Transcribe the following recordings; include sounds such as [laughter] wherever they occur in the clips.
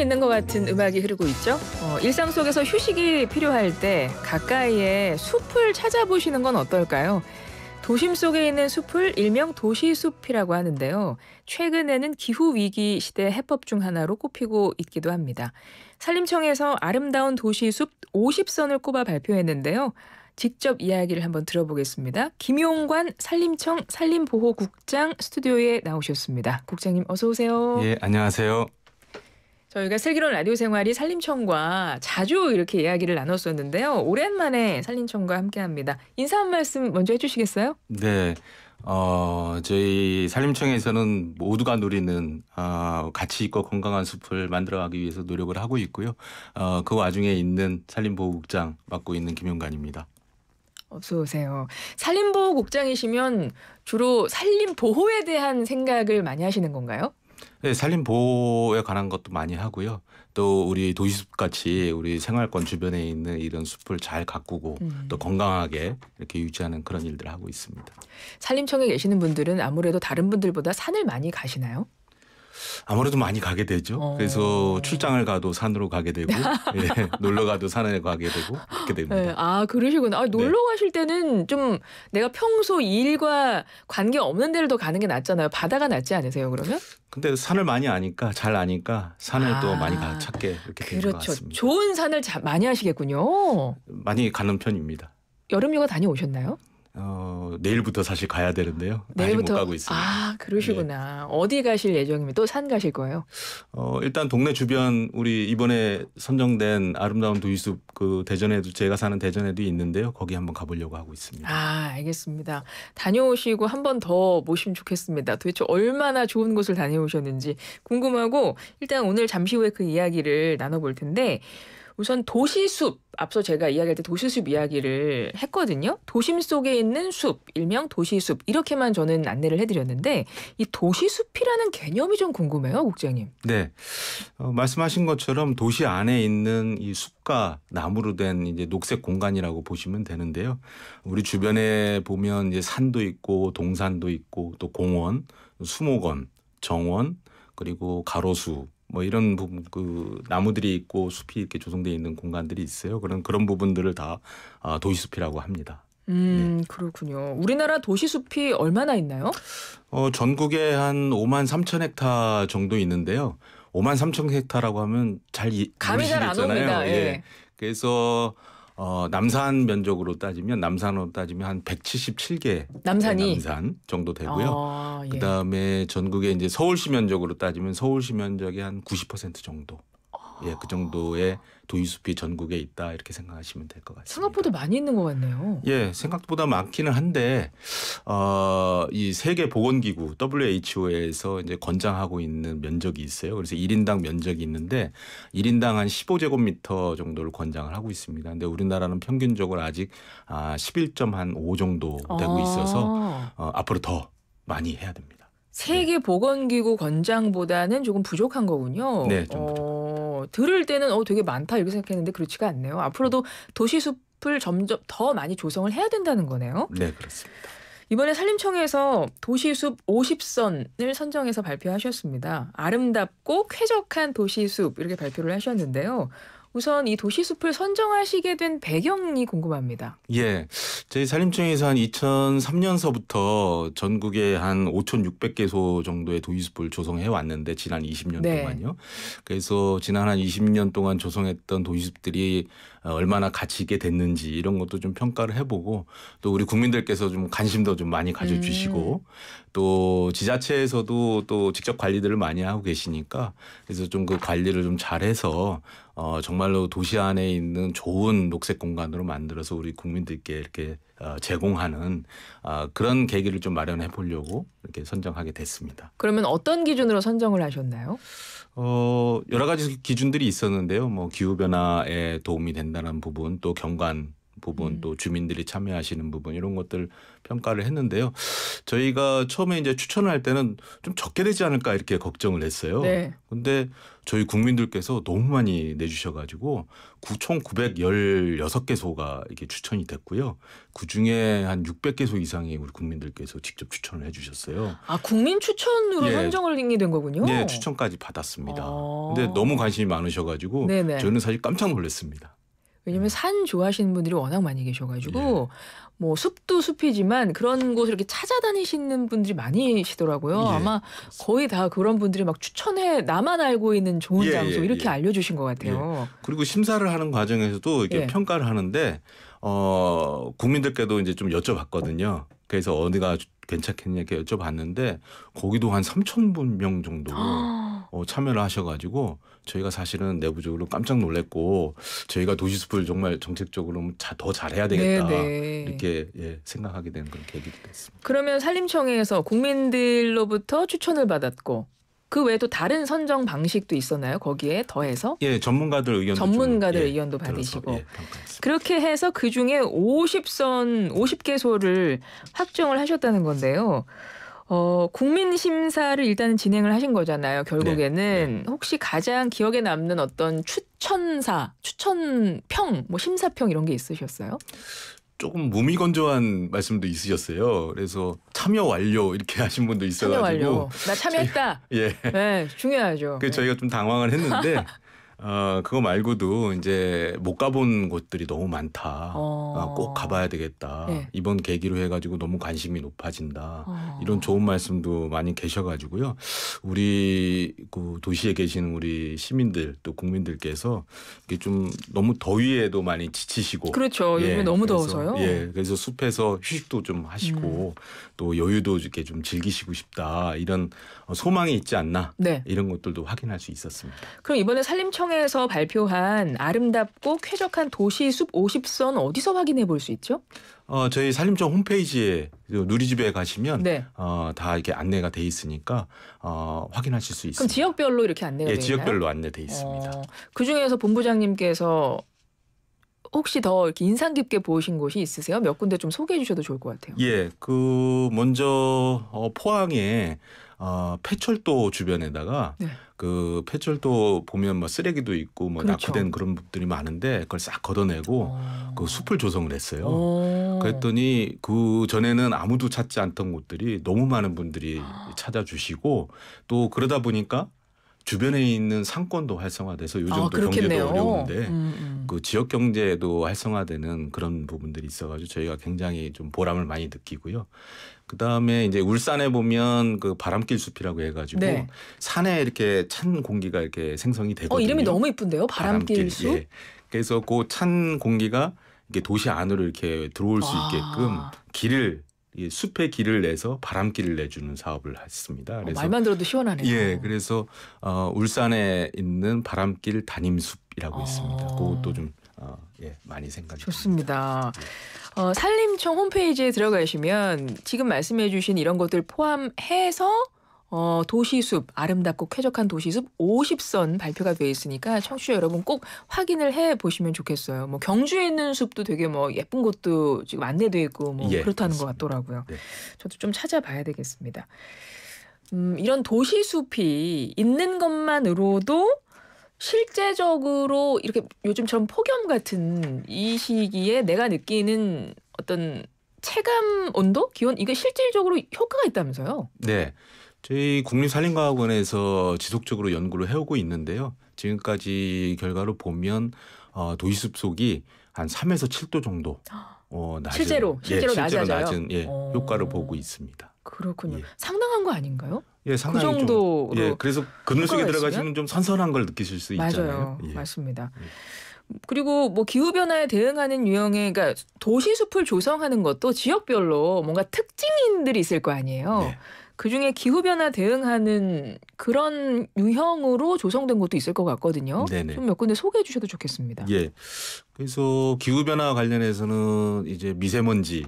있는 것 같은 음악이 흐르고 있죠. 어, 일상 속에서 휴식이 필요할 때 가까이에 숲을 찾아보시는 건 어떨까요? 도심 속에 있는 숲을 일명 도시숲이라고 하는데요. 최근에는 기후위기 시대 해법 중 하나로 꼽히고 있기도 합니다. 산림청에서 아름다운 도시숲 50선을 꼽아 발표했는데요. 직접 이야기를 한번 들어보겠습니다. 김용관 산림청 산림보호국장 스튜디오에 나오셨습니다. 국장님 어서 오세요. 예, 안녕하세요. 저희가 슬기로운 라디오 생활이 산림청과 자주 이렇게 이야기를 나눴었는데요. 오랜만에 산림청과 함께합니다. 인사 한 말씀 먼저 해주시겠어요? 네. 어, 저희 산림청에서는 모두가 누리는 어, 가치 있고 건강한 숲을 만들어가기 위해서 노력을 하고 있고요. 어, 그 와중에 있는 산림보호국장 맡고 있는 김용관입니다. 어서 오세요. 산림보호국장이시면 주로 산림보호에 대한 생각을 많이 하시는 건가요? 네, 산림 보호에 관한 것도 많이 하고요. 또 우리 도시숲 같이 우리 생활권 주변에 있는 이런 숲을 잘 가꾸고 음. 또 건강하게 이렇게 유지하는 그런 일들을 하고 있습니다. 산림청에 계시는 분들은 아무래도 다른 분들보다 산을 많이 가시나요? 아무래도 많이 가게 되죠. 어. 그래서 출장을 가도 산으로 가게 되고 [laughs] 예, 놀러 가도 산에 가게 되고 그렇게 됩니다. 네. 아 그러시구나. 아, 놀러 네. 가실 때는 좀 내가 평소 일과 관계 없는 데를 더 가는 게 낫잖아요. 바다가 낫지 않으세요 그러면? 근데 산을 많이 아니까 잘 아니까 산을 아, 또 많이 가 아, 찾게 이렇게 되는 그렇죠. 것 같습니다. 좋은 산을 자, 많이 하시겠군요. 많이 가는 편입니다. 여름 휴가 다녀오셨나요? 어, 내일부터 사실 가야 되는데요. 내일부터 가고 있습니다. 아 그러시구나. 네. 어디 가실 예정이면 또 산 가실 거예요? 어, 일단 동네 주변 우리 이번에 선정된 아름다운 도이숲 그 대전에도 제가 사는 대전에도 있는데요. 거기 한번 가보려고 하고 있습니다. 아 알겠습니다. 다녀오시고 한번더 모시면 좋겠습니다. 도대체 얼마나 좋은 곳을 다녀오셨는지 궁금하고 일단 오늘 잠시 후에 그 이야기를 나눠볼 텐데. 우선 도시숲 앞서 제가 이야기할 때 도시숲 이야기를 했거든요. 도심 속에 있는 숲, 일명 도시숲 이렇게만 저는 안내를 해드렸는데 이 도시숲이라는 개념이 좀 궁금해요, 국장님. 네, 어, 말씀하신 것처럼 도시 안에 있는 이 숲과 나무로 된 이제 녹색 공간이라고 보시면 되는데요. 우리 주변에 보면 이제 산도 있고 동산도 있고 또 공원, 수목원, 정원 그리고 가로수 뭐 이런 부분 그 나무들이 있고 숲이 이렇게 조성돼 있는 공간들이 있어요. 그런 그런 부분들을 다 아, 도시숲이라고 합니다. 음, 네. 그렇군요. 우리나라 도시숲이 얼마나 있나요? 어, 전국에 한 5만 3천 헥타 정도 있는데요. 5만 3천 헥타라고 하면 잘 이, 감이 잘안 옵니다. 예. 예. 그래서 어, 남산 면적으로 따지면 남산으로 따지면 한 177개 남산이 남산 정도 되고요. 아, 예. 그다음에 전국에 이제 서울시 면적으로 따지면 서울시 면적의 한 90% 정도. 예, 그 정도의 도이숲이 전국에 있다 이렇게 생각하시면 될 것 같습니다. 생각보다 많이 있는 것 같네요. 예, 생각보다 많기는 한데 어, 이 세계 보건기구 WHO에서 이제 권장하고 있는 면적이 있어요. 그래서 1인당 면적이 있는데 1인당 한 15제곱미터 정도를 권장을 하고 있습니다. 근데 우리나라는 평균적으로 아직 아, 11.5 정도 되고 아. 있어서 어, 앞으로 더 많이 해야 됩니다. 세계 보건기구 권장보다는 조금 부족한 거군요. 네, 좀 부족합니다. 어... 들을 때는 어 되게 많다 이렇게 생각했는데 그렇지가 않네요. 앞으로도 도시 숲을 점점 더 많이 조성을 해야 된다는 거네요. 네, 그렇습니다. 이번에 산림청에서 도시숲 50선을 선정해서 발표하셨습니다. 아름답고 쾌적한 도시숲 이렇게 발표를 하셨는데요. 우선 이 도시숲을 선정하시게 된 배경이 궁금합니다. 예. 저희 산림청에서 한 2003년서부터 전국에 한 5,600개소 정도의 도이숲을 조성해 왔는데 지난 20년 네. 동안요. 그래서 지난 한 20년 동안 조성했던 도이숲들이 어, 얼마나 가치 있게 됐는지 이런 것도 좀 평가를 해보고 또 우리 국민들께서 좀 관심도 좀 많이 가져주시고 음. 또 지자체에서도 또 직접 관리들을 많이 하고 계시니까 그래서 좀 그 관리를 좀 잘해서 어, 정말로 도시 안에 있는 좋은 녹색 공간으로 만들어서 우리 국민들께 이렇게 어, 제공하는 어, 그런 계기를 좀 마련해 보려고 이렇게 선정하게 됐습니다. 그러면 어떤 기준으로 선정을 하셨나요? 어, 여러 가지 기준들이 있었는데요. 뭐 기후 변화에 도움이 된다. 된다는 부분 또 경관 부분 음. 또 주민들이 참여하시는 부분 이런 것들 평가를 했는데요. 저희가 처음에 이제 추천을 할 때는 좀 적게 되지 않을까 이렇게 걱정을 했어요. 그런데 네. 저희 국민들께서 너무 많이 내주셔 가지고 구총 916개소가 이게 추천이 됐고요. 그중에 한 600개소 이상이 우리 국민들께서 직접 추천을 해 주셨어요. 아, 국민 추천으로 예. 선정이 된 거군요. 네, 예, 추천까지 받았습니다. 아. 근데 너무 관심이 많으셔 가지고 저는 사실 깜짝 놀랐습니다. 왜냐면 음. 산 좋아하시는 분들이 워낙 많이 계셔가지고 예. 뭐 숲도 숲이지만 그런 곳을 이렇게 찾아다니시는 분들이 많이시더라고요. 예. 아마 거의 다 그런 분들이 막 추천해 나만 알고 있는 좋은 예, 장소 예, 이렇게 예. 알려주신 것 같아요. 예. 그리고 심사를 하는 과정에서도 이렇게 평가를 하는데 어 국민들께도 이제 좀 여쭤봤거든요. 그래서 어디가 괜찮겠냐 이렇게 여쭤봤는데 거기도 한 3천 분 명 정도. 아. 어, 참여를 하셔가지고 저희가 사실은 내부적으로 깜짝 놀랐고 저희가 도시스을 정말 정책적으로 더 잘해야 되겠다 네네. 네. 이렇게 예, 생각하게 된 그런 계기도 됐습니다. 그러면 산림청에서 국민들로부터 추천을 받았고 그 외에도 다른 선정 방식도 있었나요? 거기에 더해서? 예, 전문가들 의견도 전문가들 좀, 예, 의견도 받으시고 예, 그렇게 해서 그 중에 50선 50개소를 확정을 하셨다는 건데요. 어, 국민 심사를 일단은 진행을 하신 거잖아요. 결국에는 네, 네. 혹시 가장 기억에 남는 어떤 추천사, 추천평, 뭐 심사평 이런 게 있으셨어요? 조금 무미건조한 말씀도 있으셨어요. 그래서 참여 완료 이렇게 [laughs] 하신 분도 있어가지고 참여 완료. 나 참여했다. 저희, 예, 네, 중요하죠. 그 저희가 좀 당황을 했는데 [laughs] 어, 그거 말고도 이제 못 가본 곳들이 너무 많다. 어. 아, 꼭 가봐야 되겠다. 네. 이번 계기로 해가지고 너무 관심이 높아진다. 어. 이런 좋은 말씀도 많이 계셔가지고요. 우리 그 도시에 계시는 우리 시민들 또 국민들께서 이게 좀 너무 더위에도 많이 지치시고 그렇죠. 예, 요즘에 너무 그래서, 더워서요. 예, 그래서 숲에서 휴식도 좀 하시고 음. 또 여유도 이렇게 좀 즐기시고 싶다 이런 소망이 있지 않나 네. 이런 것들도 확인할 수 있었습니다. 그럼 이번에 산림청 시청에서 발표한 아름답고 쾌적한 도시 숲 50선 어디서 확인해 볼 수 있죠? 어, 저희 산림청 홈페이지에 그 누리집에 가시면 네. 어, 다 이렇게 안내가 돼 있으니까 어, 확인하실 수 있습니다. 그럼 지역별로 이렇게 안내가 예, 되나요? 지역별로 안내돼 있습니다. 어, 그 중에서 본부장님께서 혹시 더 이렇게 인상 깊게 보신 곳이 있으세요? 몇 군데 좀 소개해 주셔도 좋을 것 같아요. 예, 그 먼저 어, 포항에 어, 폐철도 주변에다가 네. 그 폐철도 보면 뭐 쓰레기도 있고 뭐 그렇죠. 낙후된 그런 것들이 많은데 그걸 싹 걷어내고 오. 어. 그 숲을 조성을 했어요. 오. 어. 그랬더니 그 전에는 아무도 찾지 않던 곳들이 너무 많은 분들이 찾아주시고 또 그러다 보니까 주변에 있는 상권도 활성화돼서 요즘 아, 경제도 어려운데 음, 음. 그 지역 경제도 활성화되는 그런 부분들이 있어가지고 저희가 굉장히 좀 보람을 많이 느끼고요. 그 다음에 이제 울산에 보면 그 바람길 숲이라고 해가지고 네. 산에 이렇게 찬 공기가 이렇게 생성이 되고 어, 이름이 너무 이쁜데요, 바람길, 바람길 예. 숲. 예. 그래서 그 찬 공기가 이게 도시 안으로 이렇게 들어올 와. 수 아. 있게끔 길을 이 숲에 길을 내서 바람길을 내주는 사업을 했습니다. 어, 그래서 어, 말만 들어도 시원하네요. 예, 그래서 어, 울산에 있는 바람길 담임숲이라고 어. 있습니다. 그것도 좀 어, 예, 많이 생각이 좋습니다. 예. 어, 산림청 홈페이지에 들어가시면 지금 말씀해주신 이런 것들 포함해서 어, 도시숲, 아름답고 쾌적한 도시숲 50선 발표가 되어 있으니까 청취자 여러분 꼭 확인을 해 보시면 좋겠어요. 뭐 경주에 있는 숲도 되게 뭐 예쁜 곳도 지금 안내돼 있고 뭐 예, 그렇다는 것 같더라고요. 네. 저도 좀 찾아봐야 되겠습니다. 음, 이런 도시숲이 있는 것만으로도 실제적으로 이렇게 요즘처럼 폭염 같은 이 시기에 내가 느끼는 어떤 체감 온도, 기온 이게 실질적으로 효과가 있다면서요? 네. 저희 국립산림과학원에서 지속적으로 연구를 해오고 있는데요. 지금까지 결과로 보면 어, 도시숲속이한 3에서 7도 정도 어, 낮은, 예, 실제로 실제로, 예, 실제로 낮은 예, 어. 효과를 보고 있습니다. 그렇군요. 예. 상당한 거 아닌가요? 예, 그 상당히 그 정도로 좀, 예, 그래서 그늘 속에 들어가시면 좀 선선한 걸 느끼실 수 맞아요. 있잖아요. 예. 맞습니다. 예. 그리고 뭐 기후 변화에 대응하는 유형의 그러니까 도시 숲을 조성하는 것도 지역별로 뭔가 특징인들이 있을 거 아니에요. 네. 그중에 기후변화 대응하는 그런 유형으로 조성된 것도 있을 것 같거든요. 좀 몇 군데 소개해 주셔도 좋겠습니다. 예. 그래서 기후변화 관련해서는 이제 미세먼지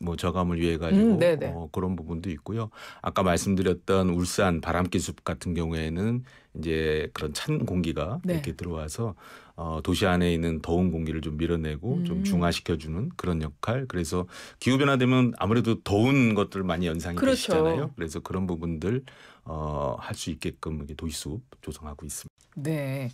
뭐 저감을 위해 음, 가지고 음, 어, 그런 부분도 있고요. 아까 말씀드렸던 울산 바람기숲 같은 경우에는 이제 그런 찬 공기가 네. 이렇게 들어와서 어, 도시 안에 있는 더운 공기를 좀 밀어내고 음. 좀 중화시켜주는 그런 역할. 그래서 기후 변화되면 아무래도 더운 것들 많이 연상이 그렇죠. 되시잖아요. 그래서 그런 부분들 어, 할 수 있게끔 도시숲 조성하고 있습니다. 네.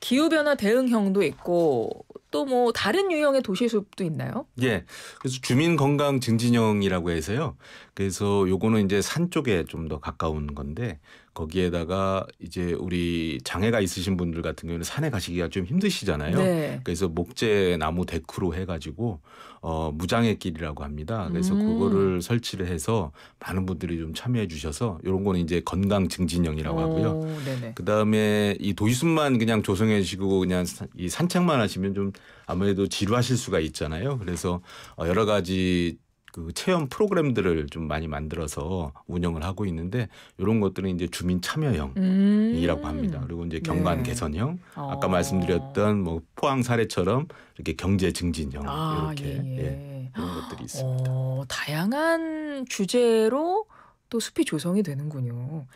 기후변화 대응형도 있고 또 뭐 다른 유형의 도시숲도 있나요? 예. 그래서 주민 건강 증진형이라고 해서요. 그래서 요거는 이제 산 쪽에 좀 더 가까운 건데 거기에다가 이제 우리 장애가 있으신 분들 같은 경우는 산에 가시기가 좀 힘드시잖아요. 네. 그래서 목재 나무 데크로 해가지고 어, 무장의 길이라고 합니다. 그래서 음. 그거를 설치를 해서 많은 분들이 좀 참여해 주셔서 이런 거는 이제 건강 증진형이라고 하고요. 그 다음에 이 도이숲만 그냥 조성해 주시고 그냥 이 산책만 하시면 좀 아무래도 지루하실 수가 있잖아요. 그래서 어, 여러 가지 그 체험 프로그램들을 좀 많이 만들어서 운영을 하고 있는데 이런 것들은 이제 주민 참여형이라고 음. 합니다. 그리고 이제 네. 경관 네. 개선형, 어. 아까 말씀드렸던 뭐 포항 사례처럼 이렇게 경제 증진형 아, 이렇게 예, 예. 이런 예, 것들이 있습니다. 어, 다양한 주제로 또 숲이 조성이 되는군요.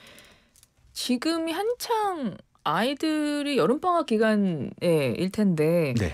지금 한창 아이들이 여름방학 기간일 텐데 네.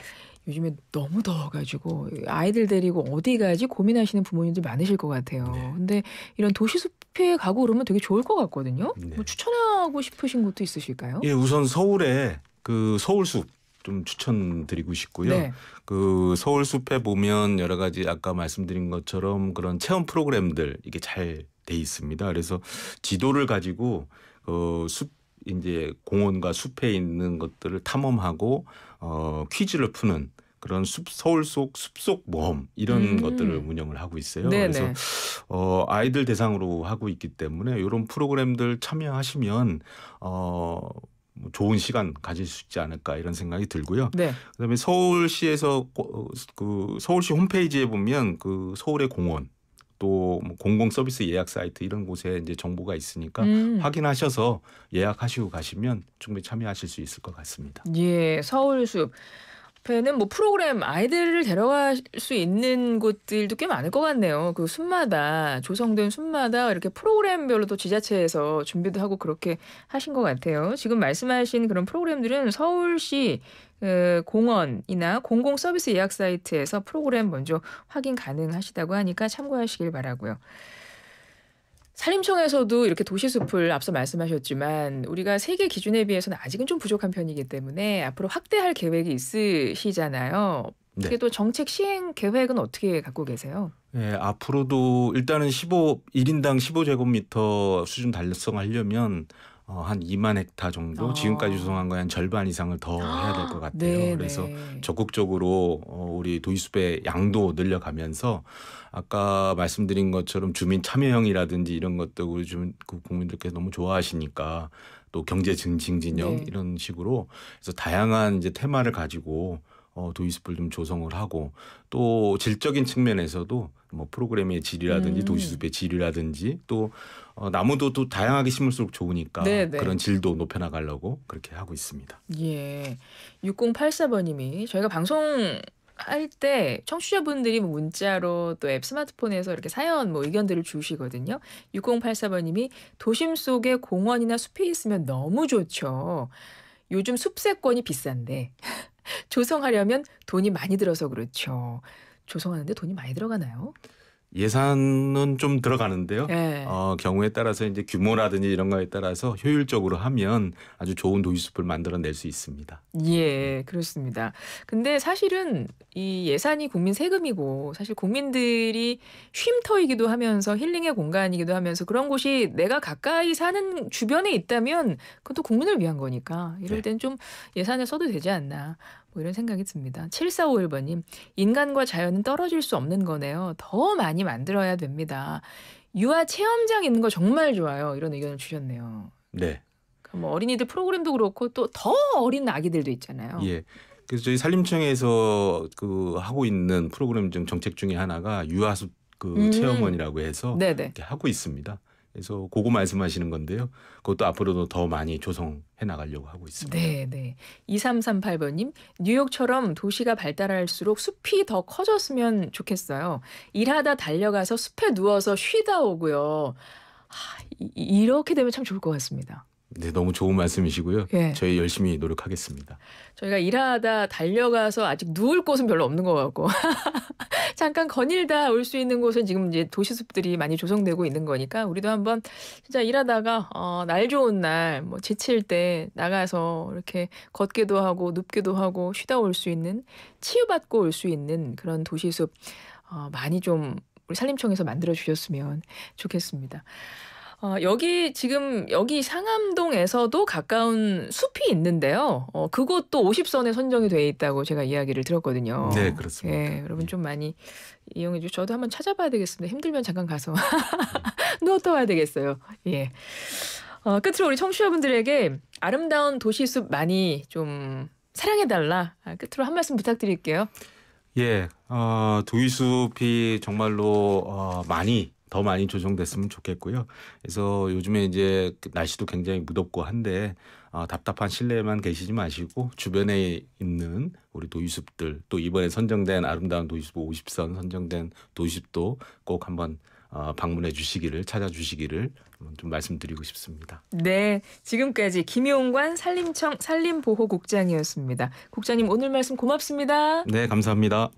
요즘에 너무 더워가지고 아이들 데리고 어디 가지 고민하시는 부모님들 많으실 것 같아요. 네. 근데 이런 도시숲에 가고 그러면 되게 좋을 것 같거든요. 네. 뭐 추천하고 싶으신 곳도 있으실까요? 예, 우선 서울에 그 서울숲 좀 추천드리고 싶고요. 네. 그 서울숲에 보면 여러 가지 아까 말씀드린 것처럼 그런 체험 프로그램들 이게 잘 돼 있습니다. 그래서 지도를 가지고 그숲 어, 이제 공원과 숲에 있는 것들을 탐험하고 어 퀴즈를 푸는 그런 숲 서울 속 숲 속 모험 이런 음. 것들을 운영을 하고 있어요. 네네. 그래서 어, 아이들 대상으로 하고 있기 때문에 이런 프로그램들 참여하시면 어. 뭐 좋은 시간 가질 수 있지 않을까 이런 생각이 들고요. 네. 그다음에 서울시에서 그 서울시 홈페이지에 보면 그 서울의 공원 또 뭐 공공 서비스 예약 사이트 이런 곳에 이제 정보가 있으니까 음. 확인하셔서 예약하시고 가시면 충분히 참여하실 수 있을 것 같습니다. 예, 서울숲 옆에는 뭐 프로그램 아이들을 데려갈 수 있는 곳들도 꽤 많을 것 같네요. 그 숲마다 조성된 숲마다 이렇게 프로그램별로 도 지자체에서 준비도 하고 그렇게 하신 것 같아요. 지금 말씀하신 그런 프로그램들은 서울시 공원이나 공공 서비스 예약 사이트에서 프로그램 먼저 확인 가능하시다고 하니까 참고하시길 바라고요. 산림청에서도 이렇게 도시숲을 앞서 말씀하셨지만 우리가 세계 기준에 비해서는 아직은 좀 부족한 편이기 때문에 앞으로 확대할 계획이 있으시잖아요. 그게 네. 또 정책 시행 계획은 어떻게 갖고 계세요? 예, 앞으로도 일단은 15 1인당 15제곱미터 수준 달성하려면 어, 한 2만 헥타 정도 아. 지금까지 조성한 거에 한 절반 이상을 더 해야 될 것 같아요. 네, 그래서 네. 적극적으로 어, 우리 도이숲의 양도 늘려가면서 아까 말씀드린 것처럼 주민 참여형이라든지 이런 것도 우리 주민 그 국민들께서 너무 좋아하시니까 또 경제 증진 진영 네. 이런 식으로 그래서 다양한 이제 테마를 가지고 어, 도이숲을 좀 조성을 하고 또 질적인 측면에서도 뭐 프로그램의 질이라든지 음. 도시숲의 질이라든지 또 어, 나무도 또 다양하게 심을수록 좋으니까 네네. 네. 그런 질도 높여나가려고 그렇게 하고 있습니다. 예, 6084번님이 저희가 방송 할때 청취자분들이 뭐 문자로 또 앱 스마트폰에서 이렇게 사연 뭐 의견들을 주시거든요. 6084번님이 도심 속에 공원이나 숲이 있으면 너무 좋죠. 요즘 숲세권이 비싼데 [laughs] 조성하려면 돈이 많이 들어서 그렇죠. 조성하는데 돈이 많이 들어가나요? 예산은 좀 들어가는데요. 네. 어, 경우에 따라서 이제 규모라든지 이런 거에 따라서 효율적으로 하면 아주 좋은 도시숲을 만들어낼 수 있습니다. 예, 그렇습니다. 근데 사실은 이 예산이 국민 세금이고 사실 국민들이 쉼터이기도 하면서 힐링의 공간이기도 하면서 그런 곳이 내가 가까이 사는 주변에 있다면 그것도 국민을 위한 거니까 이럴 네. 땐좀 예산을 써도 되지 않나 뭐 이런 생각이 듭니다. 7451번님, 인간과 자연은 떨어질 수 없는 거네요. 더 많이 만들어야 됩니다. 유아 체험장 있는 거 정말 좋아요. 이런 의견을 주셨네요. 네. 그러니까 뭐 어린이들 프로그램도 그렇고 또 더 어린 아기들도 있잖아요. 예. 그래서 저희 산림청에서 그 하고 있는 프로그램 중 정책 중에 하나가 유아숲 그 음. 체험원이라고 해서 네네. 하고 있습니다. 그래서 그거 말씀하시는 건데요. 그것도 앞으로도 더 많이 조성해 나가려고 하고 있습니다. 네, 네. 2338번님, 뉴욕처럼 도시가 발달할수록 숲이 더 커졌으면 좋겠어요. 일하다 달려가서 숲에 누워서 쉬다 오고요. 하, 이, 이렇게 되면 참 좋을 것 같습니다. 네, 너무 좋은 말씀이시고요. 예. 저희 열심히 노력하겠습니다. 저희가 일하다 달려가서 아직 누울 곳은 별로 없는 것 같고 [laughs] 잠깐 거닐다 올 수 있는 곳은 지금 이제 도시숲들이 많이 조성되고 있는 거니까 우리도 한번 진짜 일하다가 어, 날 좋은 날뭐 지칠 때 나가서 이렇게 걷기도 하고 눕기도 하고 쉬다 올 수 있는 치유받고 올 수 있는 그런 도시숲 어, 많이 좀 우리 산림청에서 만들어 주셨으면 좋겠습니다. 어, 여기 지금 여기 상암동에서도 가까운 숲이 있는데요. 어, 그것도 50선에 선정이 돼 있다고 제가 이야기를 들었거든요. 네, 그렇습니다. 예, 여러분 좀 많이 이용해 주시고 저도 한번 찾아봐야 되겠습니다. 힘들면 잠깐 가서 누웠다 [laughs] 와야 되겠어요. 예. 어, 끝으로 우리 청취자분들에게 아름다운 도시숲 많이 좀 사랑해달라. 아, 끝으로 한 말씀 부탁드릴게요. 예, 어, 도시숲이 정말로 어, 많이 더 많이 조정됐으면 좋겠고요. 그래서 요즘에 이제 그 날씨도 굉장히 무덥고 한데 어, 답답한 실내에만 계시지 마시고 주변에 있는 우리 도유숲들 또 이번에 선정된 아름다운 도유숲 50선 선정된 도유숲도 꼭 한번 어, 방문해 주시기를 찾아주시기를 좀 말씀드리고 싶습니다. 네, 지금까지 김용관 산림청 산림보호국장이었습니다. 국장님 오늘 말씀 고맙습니다. 네, 감사합니다.